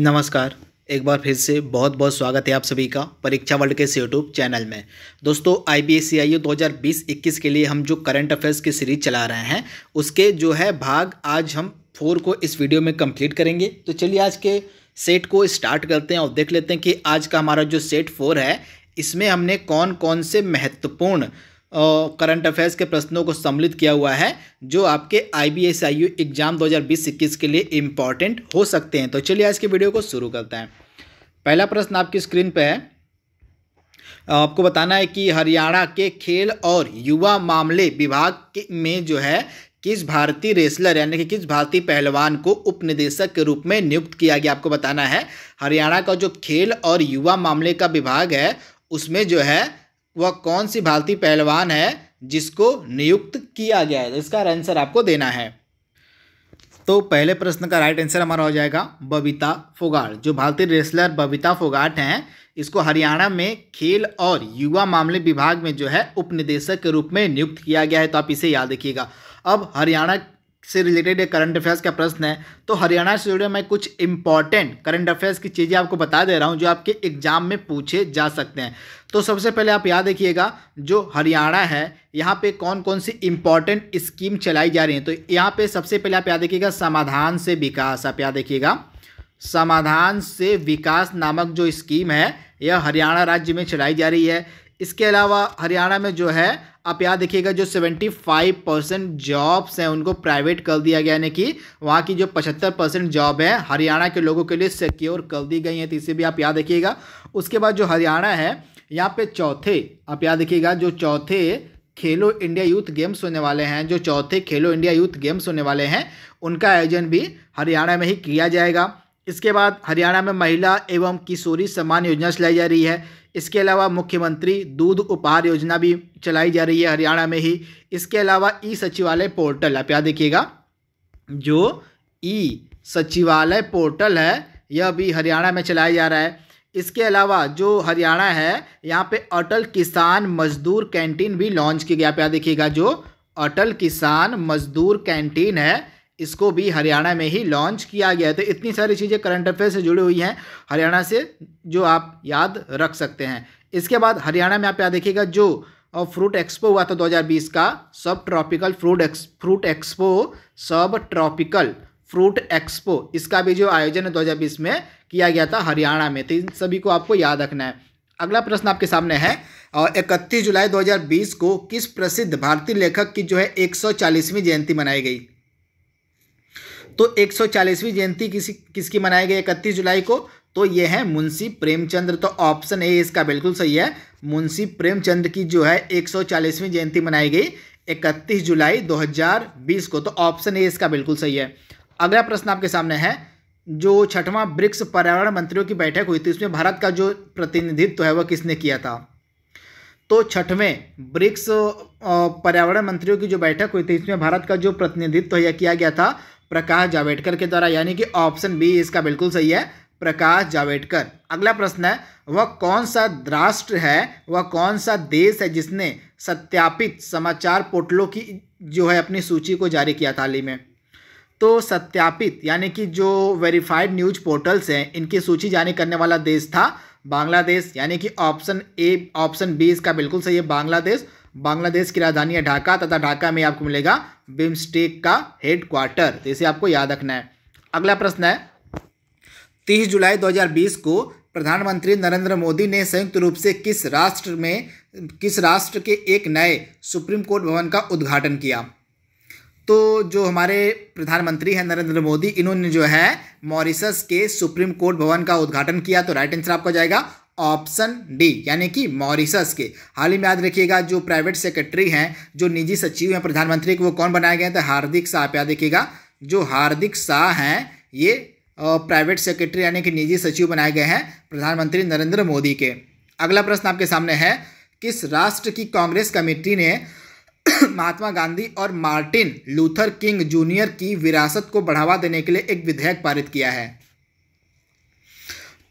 नमस्कार एक बार फिर से बहुत बहुत स्वागत है आप सभी का परीक्षा वर्ल्ड के यूट्यूब चैनल में दोस्तों आई बी एस सी आई दो हज़ार बीस इक्कीस के लिए हम जो करंट अफेयर्स की सीरीज चला रहे हैं उसके जो है भाग आज हम फोर को इस वीडियो में कंप्लीट करेंगे तो चलिए आज के सेट को स्टार्ट करते हैं और देख लेते हैं कि आज का हमारा जो सेट फोर है इसमें हमने कौन कौन से महत्वपूर्ण करंट अफेयर्स के प्रश्नों को सम्मिलित किया हुआ है जो आपके I B S I U exam दो हज़ार बीस इक्कीस के लिए इम्पॉर्टेंट हो सकते हैं तो चलिए आज के वीडियो को शुरू करते हैं पहला प्रश्न आपकी स्क्रीन पर है आपको बताना है कि हरियाणा के खेल और युवा मामले विभाग में जो है किस भारतीय रेसलर यानी कि किस भारतीय पहलवान को उपनिदेशक के रूप में नियुक्त किया गया आपको बताना है हरियाणा का जो खेल और युवा मामले का विभाग है उसमें जो है वह कौन सी भारतीय पहलवान है जिसको नियुक्त किया गया है इसका आंसर आपको देना है तो पहले प्रश्न का राइट आंसर हमारा हो जाएगा बबीता फोगाट जो भारतीय रेसलर बबीता फोगाट हैं इसको हरियाणा में खेल और युवा मामले विभाग में जो है उपनिदेशक के रूप में नियुक्त किया गया है तो आप इसे याद रखिएगा अब हरियाणा से रिलेटेड करंट अफेयर्स का प्रश्न है तो हरियाणा से जुड़े मैं कुछ इंपॉर्टेंट करंट अफेयर्स की चीज़ें आपको बता दे रहा हूँ जो आपके एग्जाम में पूछे जा सकते हैं तो सबसे पहले आप याद रखिएगा जो हरियाणा है यहाँ पे कौन कौन सी इंपॉर्टेंट स्कीम चलाई जा रही है तो यहाँ पे सबसे पहले आप याद देखिएगा समाधान से विकास आप याद देखिएगा समाधान से विकास नामक जो स्कीम है यह हरियाणा राज्य में चलाई जा रही है इसके अलावा हरियाणा में जो है आप यहाँ देखिएगा जो 75 परसेंट जॉब्स हैं उनको प्राइवेट कर दिया गया यानी कि वहाँ की जो 75 परसेंट जॉब है हरियाणा के लोगों के लिए सिक्योर कर दी गई हैं तो इसे भी आप याद देखिएगा उसके बाद जो हरियाणा है यहाँ पे चौथे आप याद देखिएगा जो चौथे खेलो इंडिया यूथ गेम्स होने वाले हैं जो चौथे खेलो इंडिया यूथ गेम्स होने वाले हैं उनका आयोजन भी हरियाणा में ही किया जाएगा इसके बाद हरियाणा में महिला एवं किशोरी सम्मान योजना चलाई जा रही है इसके अलावा मुख्यमंत्री दूध उपहार योजना भी चलाई जा रही है हरियाणा में ही इसके अलावा ई सचिवालय पोर्टल आप यहाँ देखिएगा जो ई सचिवालय पोर्टल है यह भी हरियाणा में चलाया जा रहा है इसके अलावा जो हरियाणा है यहाँ पे अटल किसान मजदूर कैंटीन भी लॉन्च की गया आप यहाँ देखिएगा जो अटल किसान मजदूर कैंटीन है इसको भी हरियाणा में ही लॉन्च किया गया है तो इतनी सारी चीज़ें करंट अफेयर से जुड़ी हुई हैं हरियाणा से जो आप याद रख सकते हैं इसके बाद हरियाणा में आप याद देखिएगा जो और फ्रूट एक्सपो हुआ था 2020 का सब ट्रॉपिकल फ्रूट एक्स फ्रूट एक्सपो सब ट्रॉपिकल फ्रूट एक्सपो इसका भी जो आयोजन है दो में किया गया था हरियाणा में तो इन सभी को आपको याद रखना है अगला प्रश्न आपके सामने है और इकतीस जुलाई 2020 को किस प्रसिद्ध भारतीय लेखक की जो है 140वीं जयंती मनाई गई तो 140वीं जयंती किसी किसकी मनाई गई इकतीस जुलाई को तो ये है मुंशी प्रेमचंद्र तो ऑप्शन ए इसका बिल्कुल सही है मुंशी प्रेमचंद की जो है 140वीं जयंती मनाई गई 31 जुलाई 2020 को तो ऑप्शन ए इसका बिल्कुल सही है अगला प्रश्न आपके सामने है जो छठवां ब्रिक्स पर्यावरण मंत्रियों की बैठक हुई थी उसमें भारत का जो प्रतिनिधित्व है वह किसने किया था तो छठवें ब्रिक्स पर्यावरण मंत्रियों की जो बैठक हुई थी इसमें भारत का जो प्रतिनिधित्व तो यह किया गया था प्रकाश जावेडकर के द्वारा यानी कि ऑप्शन बी इसका बिल्कुल सही है प्रकाश जावेडकर अगला प्रश्न है वह कौन सा राष्ट्र है वह कौन सा देश है जिसने सत्यापित समाचार पोर्टलों की जो है अपनी सूची को जारी किया था हाल में तो सत्यापित यानी कि जो वेरीफाइड न्यूज पोर्टल्स हैं इनकी सूची जारी करने वाला देश था बांग्लादेश यानी कि ऑप्शन ए ऑप्शन बी इसका बिल्कुल सही है बांग्लादेश बांग्लादेश की राजधानी है ढाका तथा ढाका में आपको मिलेगा बिम्स्टेक का हेड क्वार्टर तो इसे आपको याद रखना है अगला प्रश्न है तीस जुलाई 2020 को प्रधानमंत्री नरेंद्र मोदी ने संयुक्त रूप से किस राष्ट्र में किस राष्ट्र के एक नए सुप्रीम कोर्ट भवन का उद्घाटन किया तो जो हमारे प्रधानमंत्री हैं नरेंद्र मोदी इन्होंने जो है मॉरिसस के सुप्रीम कोर्ट भवन का उद्घाटन किया तो राइट आंसर आपका जाएगा ऑप्शन डी यानी कि मॉरिशस के हाल ही में याद रखिएगा जो प्राइवेट सेक्रेटरी हैं जो निजी सचिव हैं प्रधानमंत्री के वो कौन बनाए गए थे तो हार्दिक शाह आप याद रखिएगा जो हार्दिक शाह हैं ये प्राइवेट सेक्रेटरी यानी कि निजी सचिव बनाए गए हैं प्रधानमंत्री नरेंद्र मोदी के अगला प्रश्न आपके सामने है किस राष्ट्र की कांग्रेस कमेटी ने महात्मा गांधी और मार्टिन लूथर किंग जूनियर की विरासत को बढ़ावा देने के लिए एक विधेयक पारित किया है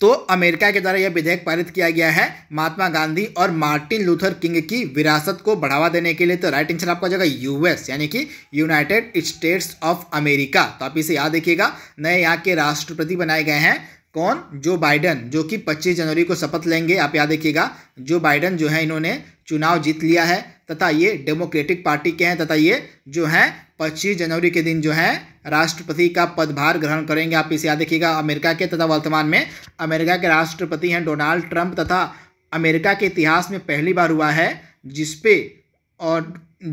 तो अमेरिका के द्वारा यह विधेयक पारित किया गया है महात्मा गांधी और मार्टिन लूथर किंग की विरासत को बढ़ावा देने के लिए तो राइट आंसर आपका जगह यूएस यानी कि यूनाइटेड स्टेट्स ऑफ अमेरिका तो आप इसे याद देखिएगा नए यहाँ के राष्ट्रपति बनाए गए हैं कौन जो बाइडन जो कि 25 जनवरी को शपथ लेंगे आप याद रखिएगा जो बाइडन जो है इन्होंने चुनाव जीत लिया है तथा ये डेमोक्रेटिक पार्टी के हैं तथा ये जो है 25 जनवरी के दिन जो है राष्ट्रपति का पदभार ग्रहण करेंगे आप इसे याद रखिएगा अमेरिका के तथा वर्तमान में अमेरिका के राष्ट्रपति हैं डोनाल्ड ट्रंप तथा अमेरिका के इतिहास में पहली बार हुआ है जिसपे और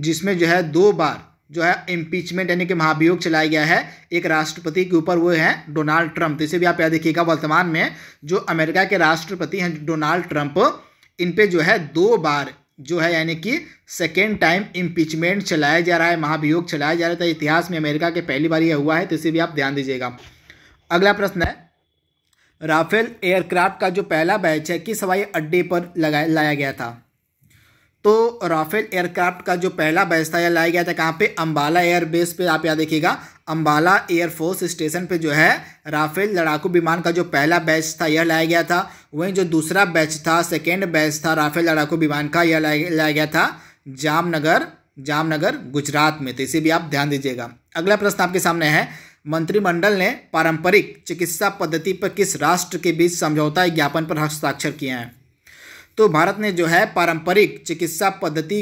जिसमें जो है दो बार जो है इम्पीचमेंट यानी कि महाभियोग चलाया गया है एक राष्ट्रपति के ऊपर वो है डोनाल्ड ट्रंप इसे भी आप याद देखिएगा वर्तमान में जो अमेरिका के राष्ट्रपति हैं डोनाल्ड ट्रंप इन पे जो है दो बार जो है यानी कि सेकेंड टाइम इम्पीचमेंट चलाया जा रहा है महाभियोग चलाया जा रहा था तो इतिहास में अमेरिका के पहली बार यह हुआ है तो इसे भी आप ध्यान दीजिएगा अगला प्रश्न है राफेल एयरक्राफ्ट का जो पहला बैच है किस हवाई अड्डे पर लगाया लाया गया था तो राफेल एयरक्राफ्ट का जो पहला बैच था यह लाया गया था कहाँ पे अम्बाला एयरबेस पे आप यहाँ देखिएगा अम्बाला एयरफोर्स स्टेशन पे जो है राफेल लड़ाकू विमान का जो पहला बैच था यह लाया गया था वहीं जो दूसरा बैच था सेकेंड बैच था राफेल लड़ाकू विमान का यह लाया गया था जामनगर जामनगर गुजरात में तो इसे भी आप ध्यान दीजिएगा अगला प्रश्न आपके सामने है मंत्रिमंडल ने पारंपरिक चिकित्सा पद्धति पर किस राष्ट्र के बीच समझौता ज्ञापन पर हस्ताक्षर किए हैं तो भारत ने जो है पारंपरिक चिकित्सा पद्धति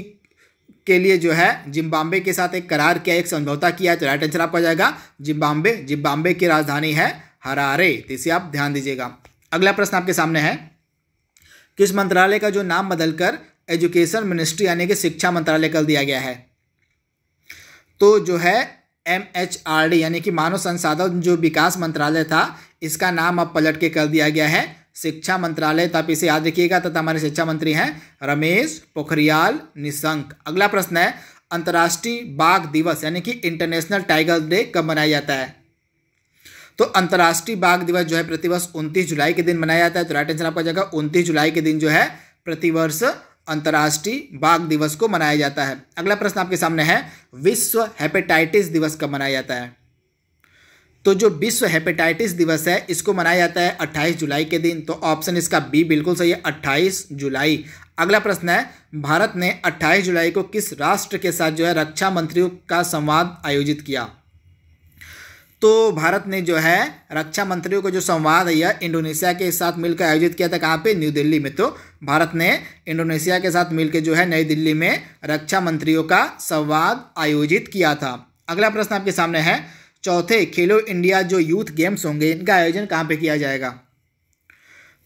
के लिए जो है जिम्बाब्वे के साथ एक करार किया एक समझौता किया तो राइट आंसर आपका जाएगा जिम्बाब्वे जिम्बाब्वे की राजधानी है हरारे तो इसे आप ध्यान दीजिएगा अगला प्रश्न आपके सामने है किस मंत्रालय का जो नाम बदलकर एजुकेशन मिनिस्ट्री यानी कि शिक्षा मंत्रालय कर दिया गया है तो जो है एम एच आर डी यानी कि मानव संसाधन जो विकास मंत्रालय था इसका नाम अब पलट के कर दिया गया है शिक्षा मंत्रालय तो आप इसे याद रखिएगा तथा तो हमारे शिक्षा मंत्री हैं रमेश पोखरियाल निशंक अगला प्रश्न है अंतर्राष्ट्रीय बाघ दिवस यानी कि इंटरनेशनल टाइगर डे कब मनाया जाता है तो अंतर्राष्ट्रीय बाघ दिवस जो है प्रतिवर्ष उनतीस जुलाई के दिन मनाया जाता है तो राइट आंसर आपका जगह उनतीस जुलाई के दिन जो है प्रतिवर्ष अंतर्राष्ट्रीय बाघ दिवस को मनाया जाता है अगला प्रश्न आपके सामने है विश्व हेपेटाइटिस दिवस कब मनाया जाता है तो जो विश्व हेपेटाइटिस दिवस है इसको मनाया जाता है 28 जुलाई के दिन तो ऑप्शन इसका बी बिल्कुल सही है 28 जुलाई अगला प्रश्न है भारत ने 28 जुलाई को किस राष्ट्र के साथ जो है रक्षा मंत्रियों का संवाद आयोजित किया तो भारत ने जो है रक्षा मंत्रियों का जो संवाद है यह इंडोनेशिया के साथ मिलकर आयोजित किया था कहाँ पे न्यू दिल्ली में तो भारत ने इंडोनेशिया के साथ मिलकर जो है नई दिल्ली में रक्षा मंत्रियों का संवाद आयोजित किया था अगला प्रश्न आपके सामने है चौथे खेलो इंडिया जो यूथ गेम्स होंगे इनका आयोजन कहाँ पे किया जाएगा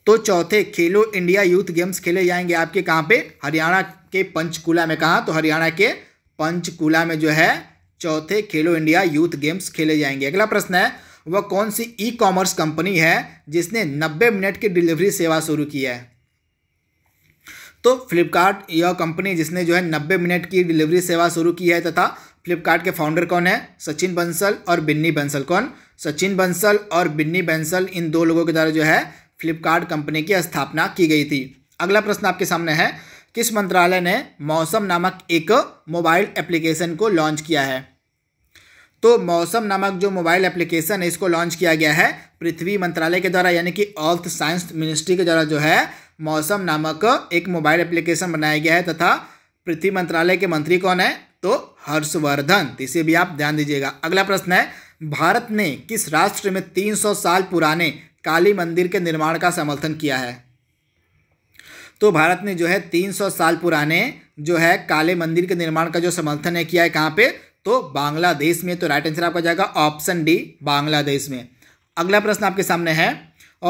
तो चौथे खेलो इंडिया यूथ गेम्स खेले जाएंगे आपके कहाँ पे हरियाणा के पंचकूला में कहाँ तो हरियाणा के पंचकूला में जो है चौथे खेलो इंडिया यूथ गेम्स खेले जाएंगे अगला प्रश्न है वह कौन सी ई कॉमर्स कंपनी है जिसने 90 मिनट की डिलीवरी सेवा शुरू की है तो फ्लिपकार्ट यह कंपनी जिसने जो है 90 मिनट की डिलीवरी सेवा शुरू की है तथा फ्लिपकार्ट के फाउंडर कौन है सचिन बंसल और बिन्नी बंसल कौन सचिन बंसल और बिन्नी बंसल इन दो लोगों के द्वारा जो है फ्लिपकार्ट कंपनी की स्थापना की गई थी अगला प्रश्न आपके सामने है किस मंत्रालय ने मौसम नामक एक मोबाइल एप्लीकेशन को लॉन्च किया है तो मौसम नामक जो मोबाइल एप्लीकेशन है इसको लॉन्च किया गया है पृथ्वी मंत्रालय के द्वारा यानी कि अर्थ साइंस मिनिस्ट्री के द्वारा जो है मौसम नामक एक मोबाइल एप्लीकेशन बनाया गया है तथा पृथ्वी मंत्रालय के मंत्री कौन है तो हर्षवर्धन इसे भी आप ध्यान दीजिएगा अगला प्रश्न है भारत ने किस राष्ट्र में 300 साल पुराने काली मंदिर के निर्माण का समर्थन किया है तो भारत ने जो है 300 साल पुराने जो है काले मंदिर के निर्माण का जो समर्थन है किया है कहाँ पे तो बांग्लादेश में तो राइट आंसर आपका जाएगा ऑप्शन डी बांग्लादेश में अगला प्रश्न आपके सामने है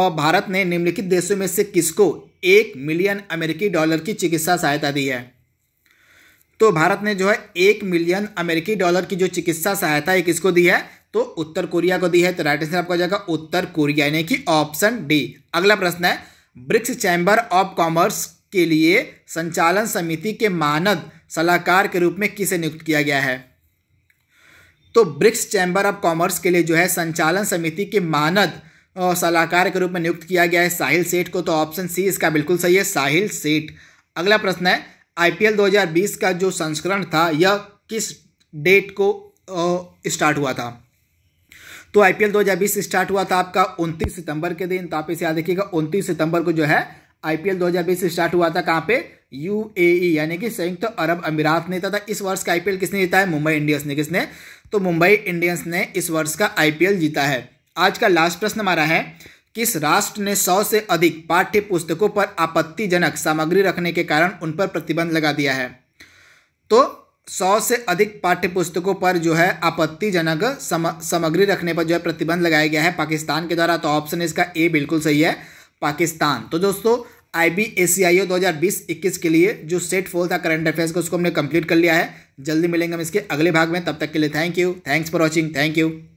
और भारत ने निम्नलिखित देशों में से किसको एक मिलियन अमेरिकी डॉलर की चिकित्सा सहायता दी है तो भारत ने जो है एक मिलियन अमेरिकी डॉलर की जो चिकित्सा सहायता है किसको दी है तो उत्तर कोरिया को दी है तो राइट आंसर आपका जाएगा उत्तर कोरिया यानी कि ऑप्शन डी अगला प्रश्न है ब्रिक्स चैंबर ऑफ कॉमर्स के लिए संचालन समिति के मानद सलाहकार के रूप में किसे नियुक्त किया गया है तो ब्रिक्स चैंबर ऑफ कॉमर्स के लिए जो है संचालन समिति के मानद सलाहकार के रूप में नियुक्त किया गया है साहिल सेठ को तो ऑप्शन सी इसका बिल्कुल सही है साहिल सेठ अगला प्रश्न है आईपीएल 2020 का जो संस्करण था यह किस डेट को स्टार्ट हुआ था तो आईपीएल 2020 स्टार्ट हुआ था आपका 29 सितंबर के दिन तो आप इसे याद रखिएगा 29 सितंबर को जो है आईपीएल 2020 स्टार्ट हुआ था कहाँ पे यूएई यानी कि संयुक्त तो अरब अमीरात ने था इस वर्ष का आईपीएल किसने जीता है मुंबई इंडियंस ने किसने तो मुंबई इंडियंस ने इस वर्ष का आईपीएल जीता है आज का लास्ट प्रश्न हमारा है किस राष्ट्र ने सौ से अधिक पाठ्य पुस्तकों पर आपत्तिजनक सामग्री रखने के कारण उन पर प्रतिबंध लगा दिया है तो सौ से अधिक पाठ्य पुस्तकों पर जो है आपत्तिजनक सम, सामग्री रखने पर जो है प्रतिबंध लगाया गया है पाकिस्तान के द्वारा तो ऑप्शन इसका ए बिल्कुल सही है पाकिस्तान तो दोस्तों आई बी एस सी आई ओ दो हज़ार बीस इक्कीस के लिए जो सेट फोल था करंट अफेयर्स का उसको हमने कंप्लीट कर लिया है जल्दी मिलेंगे हम इसके अगले भाग में तब तक के लिए thank you thanks for watching thank you